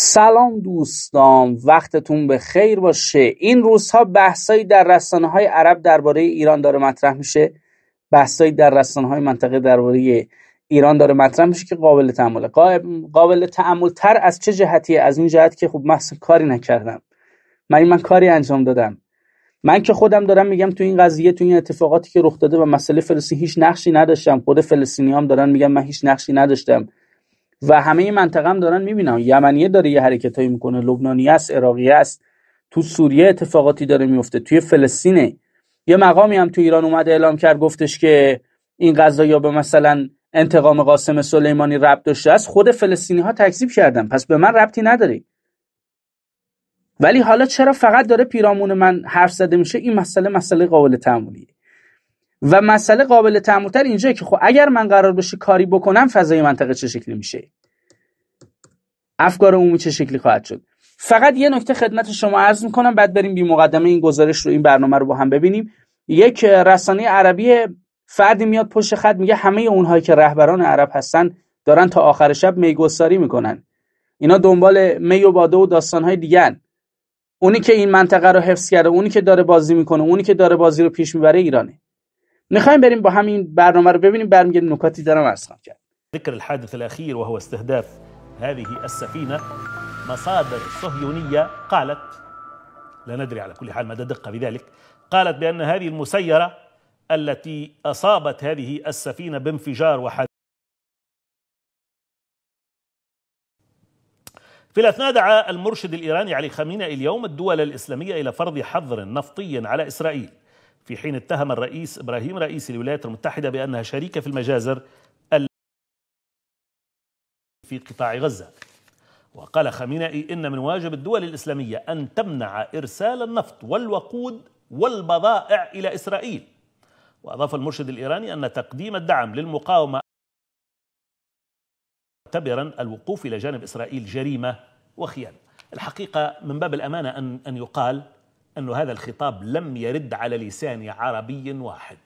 سلام دوستان وقتتون به خیر باشه این روزها بحثایی در رسانه های عرب درباره ایران داره مطرح میشه بحثایی در رسانه های منطقه درباره ایران داره مطرح میشه که قابل تعامل قابل تعمل تر از چه جهتی از این جهت که خب من کاری نکردم من من کاری انجام دادم من که خودم دارم میگم تو این قضیه تو این اتفاقاتی که رخ داده و مسئله فلسطین هیچ نقشی نداشتم خود فلسطینی دارن میگن من هیچ نقشی نداشتم و همه منطقه هم دارن میبینن یمنیه داره یه حرکتایی میکنه لبنانی است عراقی است تو سوریه اتفاقاتی داره میفته توی فلسطینه یه مقامی هم تو ایران اومده اعلام کرد گفتش که این یا به مثلا انتقام قاسم سلیمانی ربط داشته است خود فلسطینی ها تکذیب کردن پس به من ربطی نداره ولی حالا چرا فقط داره پیرامون من حرف زده میشه این مسئله مسئله قابل تعملیه و مسئله قابل تعموتر اینجا که خب اگر من قرار بشه کاری بکنم فضای منطقه چه شکلی میشه افکار عمومی چه شکلی خواهد شد فقط یه نکته خدمت شما عرض میکنم بعد بریم بی مقدمه این گزارش رو این برنامه رو با هم ببینیم یک رسانه عربی فردی میاد پشت خط میگه همه اونهایی که رهبران عرب هستن دارن تا آخر شب میگساری میکنن اینا دنبال می و باده و داستانهای دیگه اونی که این منطقه رو حفظ کرده اونی که داره بازی میکنه اونی که داره بازی رو پیش میبره ایرانه میخوایم بریم با همین برنامه رو ببینیم برمیگردیم نکاتی دارم عرض خواهم کرد ذكر الحادث الأخير وهو استهداف هذه السفينة مصادر صهيونية قالت لا ندري على كل حال مدى دقة بذلك قالت بأن هذه المسيرة التي أصابت هذه السفينة بانفجار وحد في الأثناء دعا المرشد الإيراني علي خامنئي اليوم الدول الإسلامية إلى فرض حظر نفطي على إسرائيل في حين اتهم الرئيس إبراهيم رئيس الولايات المتحدة بأنها شريكة في المجازر في قطاع غزة وقال خامنئي إن من واجب الدول الإسلامية أن تمنع إرسال النفط والوقود والبضائع إلى إسرائيل وأضاف المرشد الإيراني أن تقديم الدعم للمقاومة معتبرا الوقوف إلى جانب إسرائيل جريمة وخيانة الحقيقة من باب الأمانة أن, أن يقال أن هذا الخطاب لم يرد على لسان عربي واحد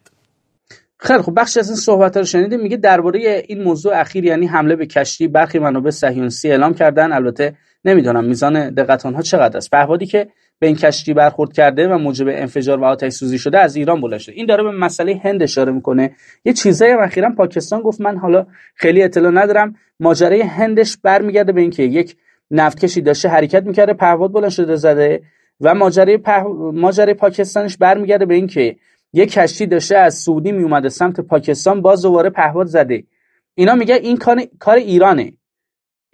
خیلی خب بخشی از این صحبت رو شنیدیم میگه درباره این موضوع اخیر یعنی حمله به کشتی برخی منابع صهیونیستی اعلام کردن البته نمیدونم میزان دقت آنها چقدر است پهبادی که به این کشتی برخورد کرده و موجب انفجار و آتش سوزی شده از ایران بلند شده این داره به مسئله هند اشاره میکنه یه چیزایی اخیرا پاکستان گفت من حالا خیلی اطلاع ندارم ماجرای هندش برمیگرده به اینکه یک نفتکشی داشته حرکت میکرده پهباد بلند شده زده و ماجرای, پح... پاکستانش برمیگرده به اینکه یه کشتی داشته از سعودی میومده سمت پاکستان باز دوباره پهپاد زده اینا میگه این کار, کار ایرانه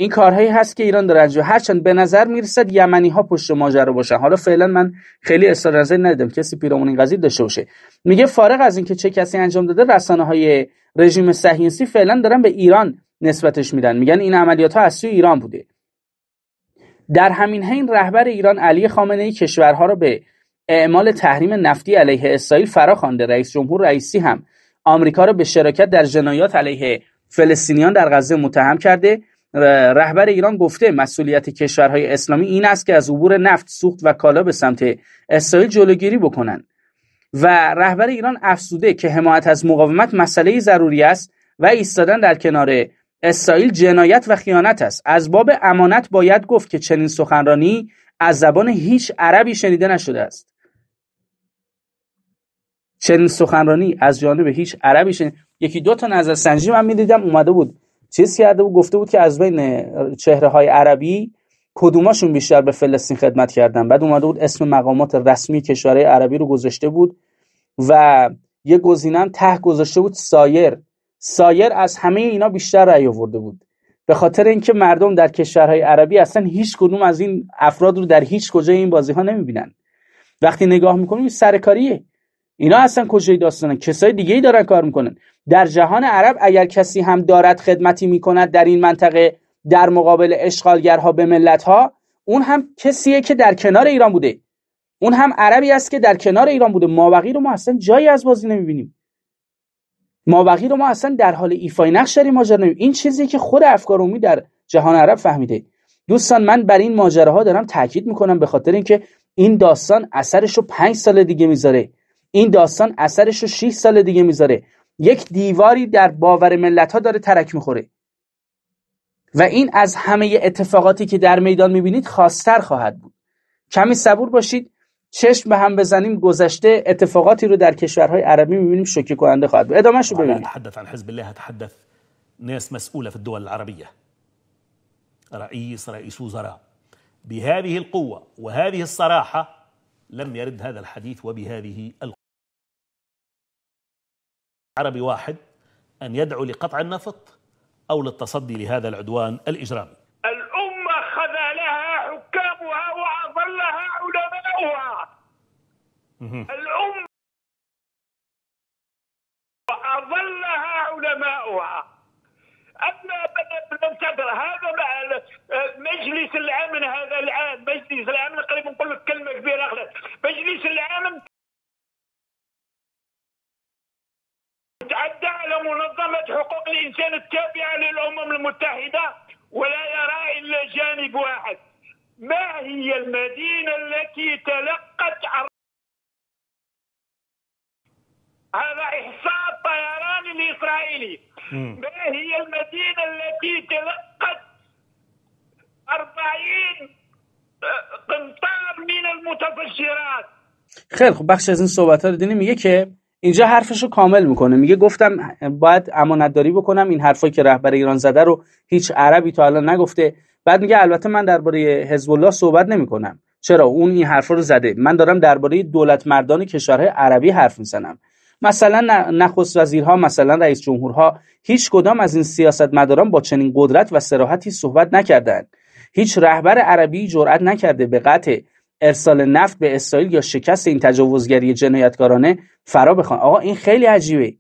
این کارهایی هست که ایران داره انجام هرچند به نظر میرسد یمنی ها پشت ماجرا باشن حالا فعلا من خیلی اصرار نظر ندیدم کسی پیرامون این قضیه داشته باشه میگه فارغ از اینکه چه کسی انجام داده رسانه های رژیم صهیونیستی فعلا دارن به ایران نسبتش میدن میگن این عملیات ها از سوی ایران بوده در همین حین رهبر ایران علی خامنه ای کشورها را به اعمال تحریم نفتی علیه اسرائیل فرا خوانده رئیس جمهور رئیسی هم آمریکا را به شراکت در جنایات علیه فلسطینیان در غزه متهم کرده رهبر ایران گفته مسئولیت کشورهای اسلامی این است که از عبور نفت سوخت و کالا به سمت اسرائیل جلوگیری بکنند و رهبر ایران افسوده که حمایت از مقاومت مسئله ضروری است و ایستادن در کنار اسرائیل جنایت و خیانت است از باب امانت باید گفت که چنین سخنرانی از زبان هیچ عربی شنیده نشده است چنین سخنرانی از جانب هیچ عربی شنیده یکی دو تا نظر سنجی من میدیدم اومده بود چیز کرده بود گفته بود که از بین چهره های عربی کدوماشون بیشتر به فلسطین خدمت کردن بعد اومده بود اسم مقامات رسمی کشورهای عربی رو گذاشته بود و یه گزینه ته گذاشته بود سایر سایر از همه اینا بیشتر رأی آورده بود به خاطر اینکه مردم در کشورهای عربی اصلا هیچ کدوم از این افراد رو در هیچ کجای این بازی ها نمیبینن وقتی نگاه میکنیم سرکاریه اینا اصلا کجای داستانن کسای دیگه ای دارن کار میکنن در جهان عرب اگر کسی هم دارد خدمتی میکند در این منطقه در مقابل اشغالگرها به ملتها اون هم کسیه که در کنار ایران بوده اون هم عربی است که در کنار ایران بوده مابقی رو ما اصلا جایی از بازی نمیبینیم مابقی رو ما اصلا در حال ایفای نقش داریم ماجرا این چیزی که خود افکار عمومی در جهان عرب فهمیده دوستان من بر این ماجراها دارم تاکید میکنم به خاطر اینکه این داستان اثرش رو 5 سال دیگه میذاره این داستان اثرش رو 6 سال دیگه میذاره یک دیواری در باور ملت ها داره ترک میخوره و این از همه اتفاقاتی که در میدان میبینید خاصتر خواهد بود کمی صبور باشید چشم به هم بزنیم گذشته اتفاقاتی رو در کشورهای عربی میبینیم شوکه کننده خواهد بود ادامهش رو ببینیم اتحدث عن حزب الله تحدث ناس مسؤولة في الدول العربية رئيس رئيس وزراء بهذه القوة وهذه الصراحة لم يرد هذا الحديث وبهذه القوة عربي واحد أن يدعو لقطع النفط أو للتصدي لهذا العدوان الإجرامي الأمة وأظلها علماؤها أما بلن تدر هذا مجلس الأمن هذا العام مجلس الأمن قريب نقول لك كلمة كبيرة أخرى مجلس الأمن تعدى على منظمة حقوق الإنسان التابعة للأمم المتحدة ولا يرى إلا جانب واحد ما هي المدينة التي تلقت هذا إحصاء الطيران الإسرائيلي ما هي التي تلقت 40 قنطار من المتفجرات خیلی خب بخش از این صحبت ها رو میگه که اینجا حرفش رو کامل میکنه میگه گفتم باید امانتداری بکنم این حرفایی که رهبر ایران زده رو هیچ عربی تا الان نگفته بعد میگه البته من درباره حزب الله صحبت نمیکنم چرا اون این حرفا رو زده من دارم درباره دولت مردان کشورهای عربی حرف میزنم مثلا نخست وزیرها مثلا رئیس جمهورها هیچ کدام از این سیاستمداران با چنین قدرت و سراحتی صحبت نکردند هیچ رهبر عربی جرأت نکرده به قطع ارسال نفت به اسرائیل یا شکست این تجاوزگری جنایتکارانه فرا بخوان آقا این خیلی عجیبه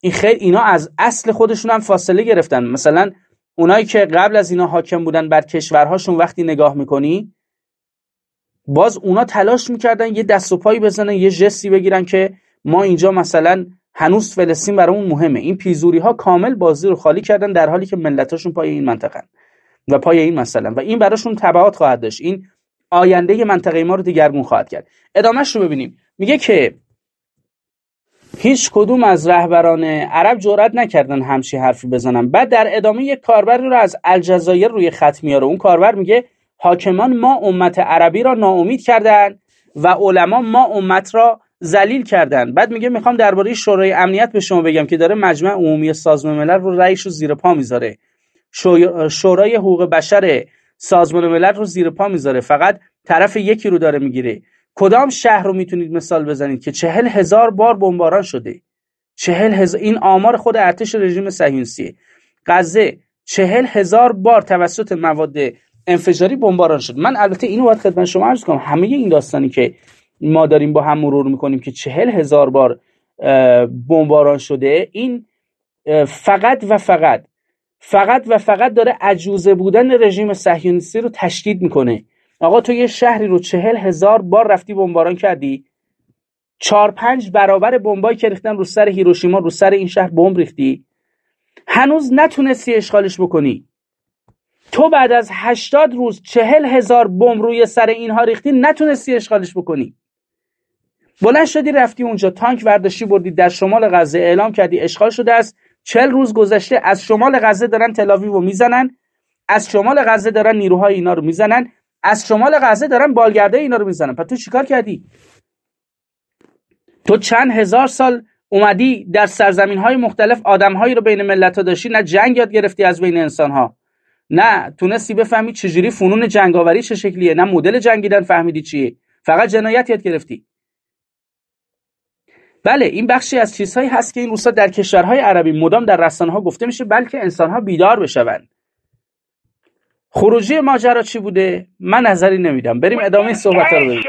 این خیلی اینا از اصل خودشون هم فاصله گرفتن مثلا اونایی که قبل از اینا حاکم بودن بر کشورهاشون وقتی نگاه میکنی باز اونا تلاش میکردن یه دست و پایی بزنن یه جستی بگیرن که ما اینجا مثلا هنوز فلسطین برامون مهمه این پیزوری ها کامل بازی رو خالی کردن در حالی که ملتاشون پای این منطقه و پای این مثلا و این براشون تبعات خواهد داشت این آینده منطقه ما رو دیگرگون خواهد کرد ادامهش رو ببینیم میگه که هیچ کدوم از رهبران عرب جرئت نکردن همچی حرفی بزنن بعد در ادامه یک کاربر رو از الجزایر روی خط میاره اون کاربر میگه حاکمان ما امت عربی را ناامید کردند و علما ما امت را ذلیل کردن بعد میگه میخوام درباره شورای امنیت به شما بگم که داره مجمع عمومی سازمان ملل رو رأیش رو زیر پا میذاره شورای حقوق بشر سازمان ملل رو زیر پا میذاره فقط طرف یکی رو داره میگیره کدام شهر رو میتونید مثال بزنید که چهل هزار بار بمباران شده چهل هزار این آمار خود ارتش رژیم صهیونیستی غزه چهل هزار بار توسط مواد انفجاری بمباران شد من البته اینو باید خدمت شما عرض کنم همه این داستانی که ما داریم با هم مرور میکنیم که چهل هزار بار بمباران شده این فقط و فقط فقط و فقط داره عجوزه بودن رژیم صهیونیستی رو تشدید میکنه آقا تو یه شهری رو چهل هزار بار رفتی بمباران کردی چهار پنج برابر بمبایی که ریختن رو سر هیروشیما رو سر این شهر بمب ریختی هنوز نتونستی اشغالش بکنی تو بعد از هشتاد روز چهل هزار بمب روی سر اینها ریختی نتونستی اشغالش بکنی بلند شدی رفتی اونجا تانک ورداشتی بردی در شمال غزه اعلام کردی اشغال شده است چل روز گذشته از شمال غزه دارن تلاویو رو میزنن از شمال غزه دارن نیروهای اینا رو میزنن از شمال غزه دارن بالگرده اینا رو میزنن پس تو چیکار کردی تو چند هزار سال اومدی در سرزمین های مختلف آدم هایی رو بین ملت ها داشتی نه جنگ یاد گرفتی از بین انسان ها نه تونستی بفهمی چجوری فنون جنگاوری چه شکلیه نه مدل جنگیدن فهمیدی چیه فقط جنایت یاد گرفتی بله این بخشی از چیزهایی هست که این روستا در کشورهای عربی مدام در ها گفته میشه بلکه ها بیدار بشوند خروجی ماجرا چی بوده من نظری نمیدم بریم ادامه صحبت رو بریم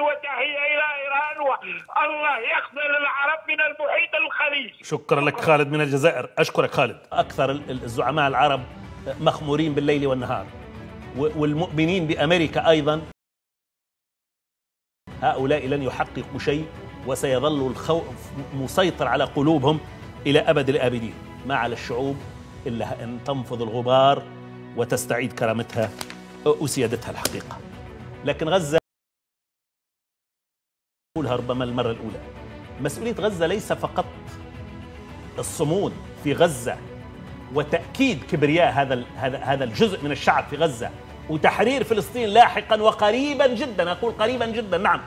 وتحية إلى إيران والله يخذل العرب من المحيط الخليج شكرا لك خالد من الجزائر أشكرك خالد أكثر الزعماء العرب مخمورين بالليل والنهار والمؤمنين بأمريكا أيضا هؤلاء لن يحققوا شيء وسيظل الخوف مسيطر على قلوبهم إلى أبد الآبدين ما على الشعوب إلا أن تنفض الغبار وتستعيد كرامتها وسيادتها الحقيقة لكن غزة أقولها ربما المرة الأولى مسؤولية غزة ليس فقط الصمود في غزة وتأكيد كبرياء هذا هذا هذا الجزء من الشعب في غزة وتحرير فلسطين لاحقا وقريبا جدا أقول قريبا جدا نعم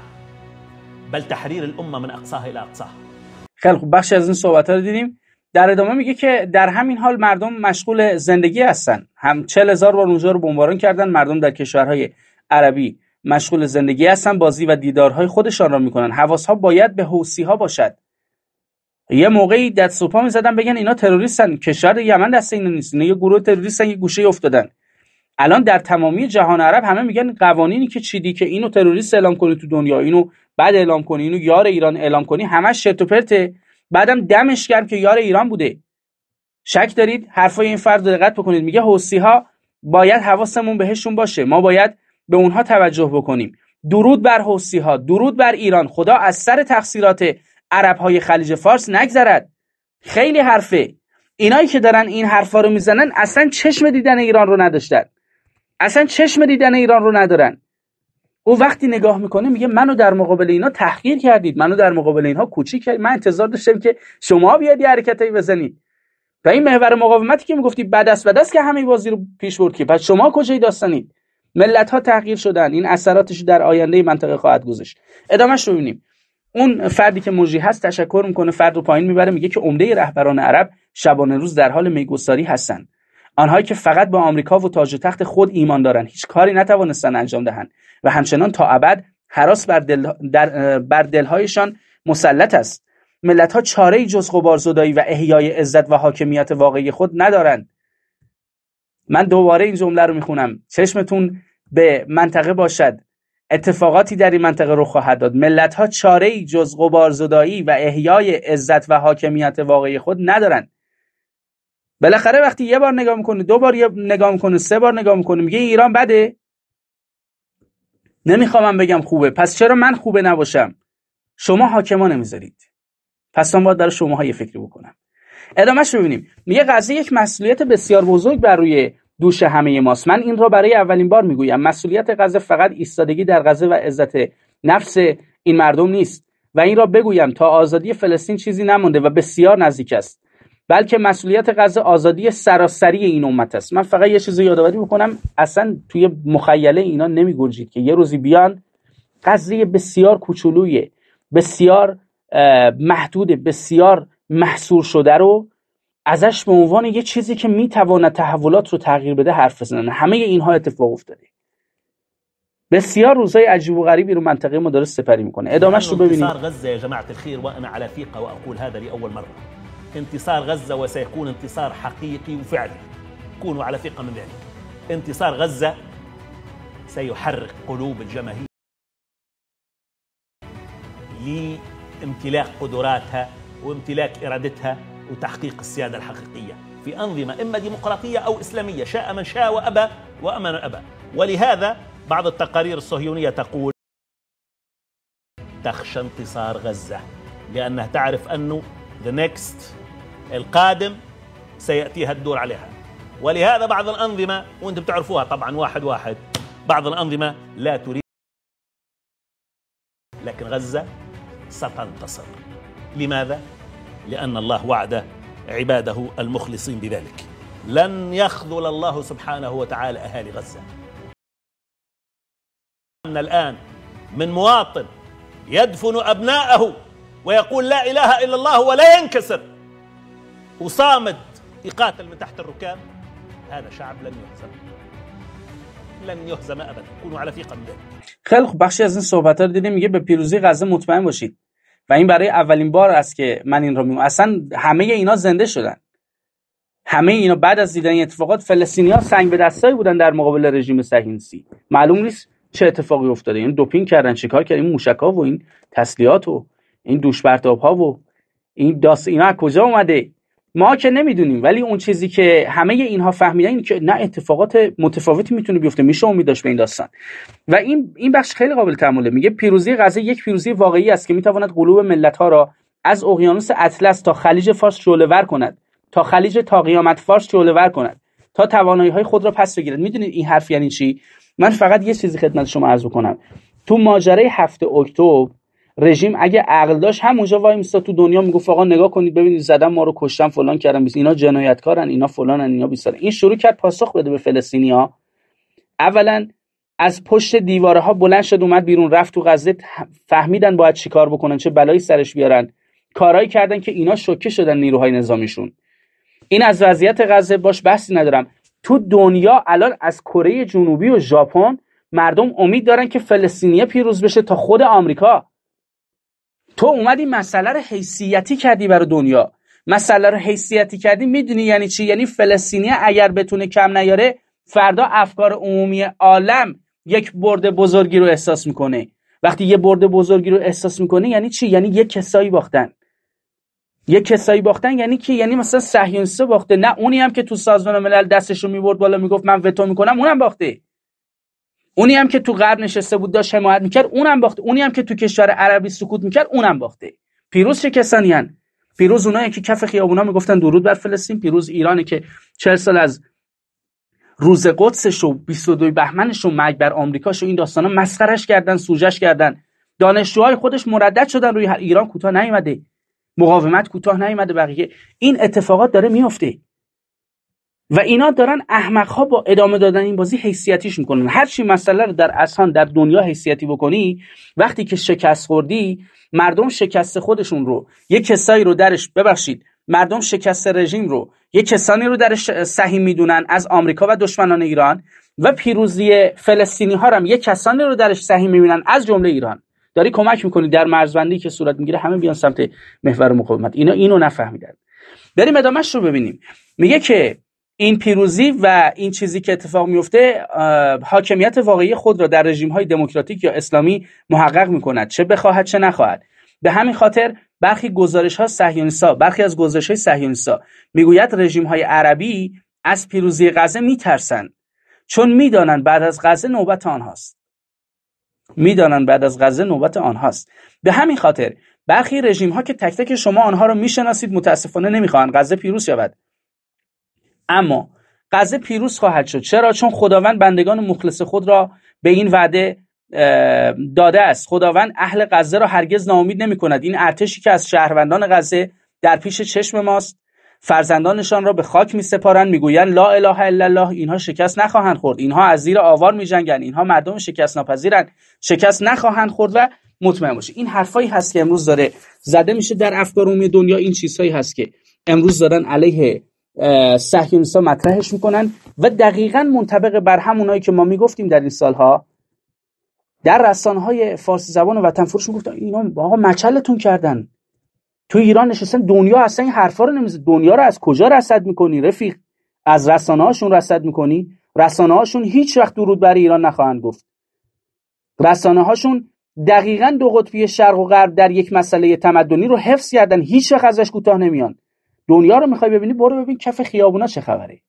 بل تحرير الأمة من أقصاها إلى أقصاها خیلی خوب بخشی از این صحبت ها رو دیدیم در ادامه میگه که در همین حال مردم مشغول زندگی هستن هم 40 هزار بار اونجا رو بمباران کردن مردم در کشورهای عربی مشغول زندگی هستن بازی و دیدارهای خودشان را میکنن حواس ها باید به حوسی ها باشد یه موقعی دست سوپا می میزدن بگن اینا تروریستن کشور یمن دست اینا نیست اینا یه گروه تروریستن یه گوشه افتادن الان در تمامی جهان عرب همه میگن قوانینی که چیدی که اینو تروریست اعلام کنی تو دنیا اینو بعد اعلام کنی اینو یار ایران اعلام کنی همش شرت و پرته بعدم دمش گرم که یار ایران بوده شک دارید حرفای این فرد دقت بکنید میگه حوسی ها باید حواسمون بهشون باشه ما باید به اونها توجه بکنیم درود بر حوسی ها درود بر ایران خدا از سر تقصیرات عرب های خلیج فارس نگذرد خیلی حرفه اینایی که دارن این حرفا رو میزنن اصلا چشم دیدن ایران رو نداشتن اصلا چشم دیدن ایران رو ندارن او وقتی نگاه میکنه میگه منو در مقابل اینا تحقیر کردید منو در مقابل اینها کوچیک کردید من انتظار داشتم که شما بیاید یه حرکتی بزنید و این محور مقاومتی که میگفتی بعد از که همه بازی رو پیش برد که بعد شما کجای داستانید ملت ها تغییر شدن این اثراتش در آینده منطقه خواهد گذاشت ادامهش رو ببینیم اون فردی که مجری هست تشکر میکنه فرد رو پایین میبره میگه که عمده رهبران عرب شبانه روز در حال میگساری هستند آنهایی که فقط به آمریکا و تاج و تخت خود ایمان دارند هیچ کاری نتوانستن انجام دهند و همچنان تا ابد حراس بر, دل در بر دلهایشان مسلط است ملت ها چاره جز غبار زدایی و احیای عزت و حاکمیت واقعی خود ندارند من دوباره این جمله رو میخونم چشمتون به منطقه باشد اتفاقاتی در این منطقه رو خواهد داد ملت ها چاره ای جز زدایی و احیای عزت و حاکمیت واقعی خود ندارند بالاخره وقتی یه بار نگاه میکنه دو بار یه نگاه میکنه سه بار نگاه میکنه میگه ایران بده نمیخوام بگم خوبه پس چرا من خوبه نباشم شما حاکما نمیذارید پس من باید برای شماها یه فکری بکنم ادامهش ببینیم میگه قضیه یک مسئولیت بسیار بزرگ بر روی دوش همه ماست من این را برای اولین بار میگویم مسئولیت غزه فقط ایستادگی در غزه و عزت نفس این مردم نیست و این را بگویم تا آزادی فلسطین چیزی نمونده و بسیار نزدیک است بلکه مسئولیت غزه آزادی سراسری این امت است من فقط یه چیزی یادآوری بکنم اصلا توی مخیله اینا نمیگنجید که یه روزی بیان غزه بسیار کوچولویه بسیار محدود بسیار محصور شده رو ازش به عنوان یه چیزی که میتواند تحولات رو تغییر بده حرف بزنن همه اینها اتفاق افتاده بسیار روزای عجیب و غریبی رو منطقه ما داره سپری میکنه ادامش رو ببینیم غزه يا جماعه الخير وانا على ثقه واقول هذا لاول مره انتصار غزه وسيكون انتصار حقيقي وفعلي كونوا على ثقه من ذلك انتصار غزه سيحرق قلوب الجماهير لامتلاك قدراتها وامتلاك ارادتها وتحقيق السيادة الحقيقية في أنظمة إما ديمقراطية أو إسلامية شاء من شاء وأبى وأمن أبى ولهذا بعض التقارير الصهيونية تقول تخشى انتصار غزة لأنها تعرف أنه the next القادم سيأتيها الدور عليها ولهذا بعض الأنظمة وأنتم بتعرفوها طبعا واحد واحد بعض الأنظمة لا تريد لكن غزة ستنتصر لماذا؟ لأن الله وعد عباده المخلصين بذلك لن يخذل الله سبحانه وتعالى أهالي غزة أن الآن من مواطن يدفن أبناءه ويقول لا إله إلا الله ولا ينكسر وصامد يقاتل من تحت الركام هذا شعب لن يهزم لن يهزم ابدا كونوا على ثقه من ذلك خلق بخشي أزن صحباتر این صحبت ها غزه مطمئن باشید و این برای اولین بار است که من این رو میگم اصلا همه اینا زنده شدن همه اینا بعد از دیدن این اتفاقات فلسطینی ها سنگ به دستایی بودن در مقابل رژیم سهینسی. معلوم نیست چه اتفاقی افتاده این یعنی دوپین کردن چیکار کردن این ها و این تسلیحات و این دوش ها و این داست اینا کجا اومده ما که نمیدونیم ولی اون چیزی که همه اینها فهمیدن این که نه اتفاقات متفاوتی میتونه بیفته میشه امید داشت به این داستان و این این بخش خیلی قابل تحمله میگه پیروزی غزه یک پیروزی واقعی است که میتواند قلوب ملت ها را از اقیانوس اطلس تا خلیج فارس شعله کند تا خلیج تا قیامت فارس شعله کند تا توانایی های خود را پس بگیرد میدونید این حرف یعنی چی من فقط یه چیزی خدمت شما عرض کنم تو ماجرای هفته اکتبر رژیم اگه عقل داشت همونجا وای میستا تو دنیا میگفت آقا نگاه کنید ببینید زدم ما رو کشتن فلان کردن اینا جنایتکارن اینا فلانن اینا بیسارن این شروع کرد پاسخ بده به فلسطینیا اولا از پشت دیواره ها بلند شد اومد بیرون رفت تو غزه فهمیدن باید چیکار بکنن چه بلایی سرش بیارن کارایی کردن که اینا شوکه شدن نیروهای نظامیشون این از وضعیت غزه باش بحثی ندارم تو دنیا الان از کره جنوبی و ژاپن مردم امید دارن که فلسطینیه پیروز بشه تا خود آمریکا تو اومدی مسئله رو حیثیتی کردی برای دنیا مسئله رو حیثیتی کردی میدونی یعنی چی یعنی فلسطینی اگر بتونه کم نیاره فردا افکار عمومی عالم یک برد بزرگی رو احساس میکنه وقتی یه برد بزرگی رو احساس میکنه یعنی چی یعنی یه کسایی باختن یه کسایی باختن یعنی که یعنی مثلا صهیونیست باخته نه اونی هم که تو سازمان ملل دستش رو میبرد بالا میگفت من وتو میکنم اونم باخته اونی هم که تو غرب نشسته بود داشت حمایت میکرد اونم باخته اونی هم که تو کشور عربی سکوت میکرد اونم باخته پیروز چه کسانی هن؟ پیروز اونایی که کف خیابونا میگفتن درود بر فلسطین پیروز ایرانی که 40 سال از روز قدسش و 22 بهمنش و مرگ بر آمریکاش و این داستانا مسخرش کردن سوجش کردن دانشجوهای خودش مردد شدن روی ایران کوتاه نیومده مقاومت کوتاه نیومده بقیه این اتفاقات داره میفته و اینا دارن احمق ها با ادامه دادن این بازی حیثیتیش میکنن هرچی مسئله رو در اصلا در دنیا حیثیتی بکنی وقتی که شکست خوردی مردم شکست خودشون رو یه کسایی رو درش ببخشید مردم شکست رژیم رو یه کسانی رو درش سهیم میدونن از آمریکا و دشمنان ایران و پیروزی فلسطینی ها هم یه کسانی رو درش سهیم میبینن از جمله ایران داری کمک میکنی در مرزبندی که صورت میگیره همه بیان سمت محور مقاومت اینا اینو نفهمیدن بریم ادامهش رو ببینیم میگه که این پیروزی و این چیزی که اتفاق میفته حاکمیت واقعی خود را در رژیم های دموکراتیک یا اسلامی محقق می کند چه بخواهد چه نخواهد به همین خاطر برخی گزارش ها صهیونیستا برخی از گزارش های صهیونیستا میگوید رژیم های عربی از پیروزی غزه میترسند چون میدانند بعد از غزه نوبت آنهاست میدانند بعد از غزه نوبت آنهاست به همین خاطر برخی رژیم ها که تک تک شما آنها را میشناسید متاسفانه نمیخواهند غزه پیروز شود اما غزه پیروز خواهد شد چرا چون خداوند بندگان مخلص خود را به این وعده داده است خداوند اهل غزه را هرگز ناامید نمی کند این ارتشی که از شهروندان غزه در پیش چشم ماست فرزندانشان را به خاک می سپارند میگویند لا اله الا الله اینها شکست نخواهند خورد اینها از زیر آوار می جنگن. اینها مردم شکست نپذیرند شکست نخواهند خورد و مطمئن باشه این حرفایی هست که امروز داره زده میشه در افکار دنیا این چیزهایی هست که امروز دارن علیه سهیونیستا مطرحش میکنن و دقیقا منطبق بر همونایی که ما میگفتیم در این سالها در های فارسی زبان و وطن فروش میگفتن اینا آقا مچلتون کردن تو ایران نشستن دنیا اصلا این حرفا رو نمیزه دنیا رو از کجا رصد میکنی رفیق از رسانه هاشون رصد میکنی رسانه هاشون هیچ وقت درود بر ایران نخواهند گفت رسانه هاشون دقیقا دو قطبی شرق و غرب در یک مسئله تمدنی رو حفظ کردن هیچ ازش کوتاه نمیان دنیا رو میخوای ببینی برو ببین کف خیابونا چه خبره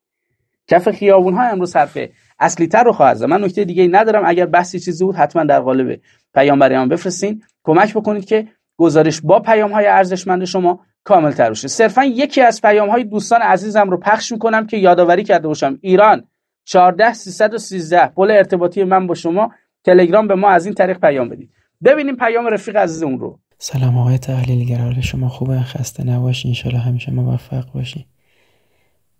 کف خیابون ها امروز حرف اصلی تر رو خواهد زد من نکته دیگه ندارم اگر بحثی چیزی بود حتما در قالب پیامبریان بفرستین کمک بکنید که گزارش با پیام های ارزشمند شما کامل تر بشه صرفا یکی از پیام های دوستان عزیزم رو پخش میکنم که یادآوری کرده باشم ایران 14313 پل ارتباطی من با شما تلگرام به ما از این طریق پیام بدید ببینیم پیام رفیق عزیزمون رو سلام آقای تحلیل حال شما خوبه خسته نباشی انشالله همیشه موفق باشی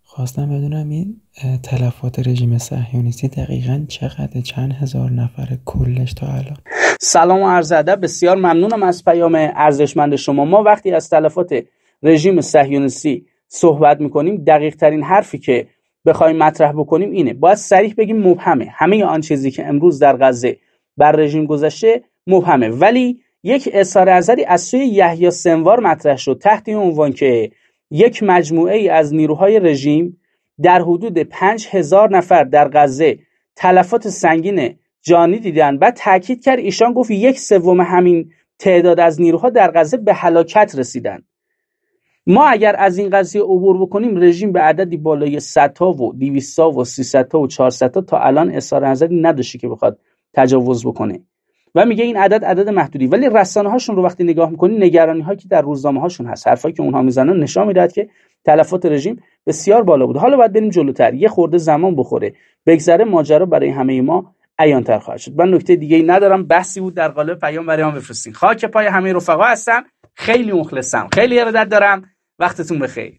خواستم بدونم این تلفات رژیم صهیونیستی دقیقا چقدر چند هزار نفر کلش تا الان سلام و عرض ادب بسیار ممنونم از پیام ارزشمند شما ما وقتی از تلفات رژیم صهیونیستی صحبت میکنیم دقیق ترین حرفی که بخوایم مطرح بکنیم اینه باید سریح بگیم مبهمه همه آن چیزی که امروز در غزه بر رژیم گذشته مبهمه ولی یک اظهار نظری از سوی یحیی سنوار مطرح شد تحت این عنوان که یک مجموعه ای از نیروهای رژیم در حدود 5000 نفر در غزه تلفات سنگین جانی دیدند و تاکید کرد ایشان گفت یک سوم همین تعداد از نیروها در غزه به هلاکت رسیدند ما اگر از این قضیه عبور بکنیم رژیم به عددی بالای 100 و 200 تا و 300 و 400 تا تا الان اظهار نظری نداشته که بخواد تجاوز بکنه و میگه این عدد عدد محدودی ولی رسانه هاشون رو وقتی نگاه میکنی نگرانی هایی که در روزنامه هاشون هست حرفایی که اونها میزنن نشان میدهد که تلفات رژیم بسیار بالا بود حالا باید بریم جلوتر یه خورده زمان بخوره بگذره ماجرا برای همه ما عیانتر خواهد شد من نکته دیگه ندارم بحثی بود در قالب پیام برای هم بفرستین خاک پای همه رفقا هستم خیلی مخلصم خیلی ارادت دارم وقتتون بخیر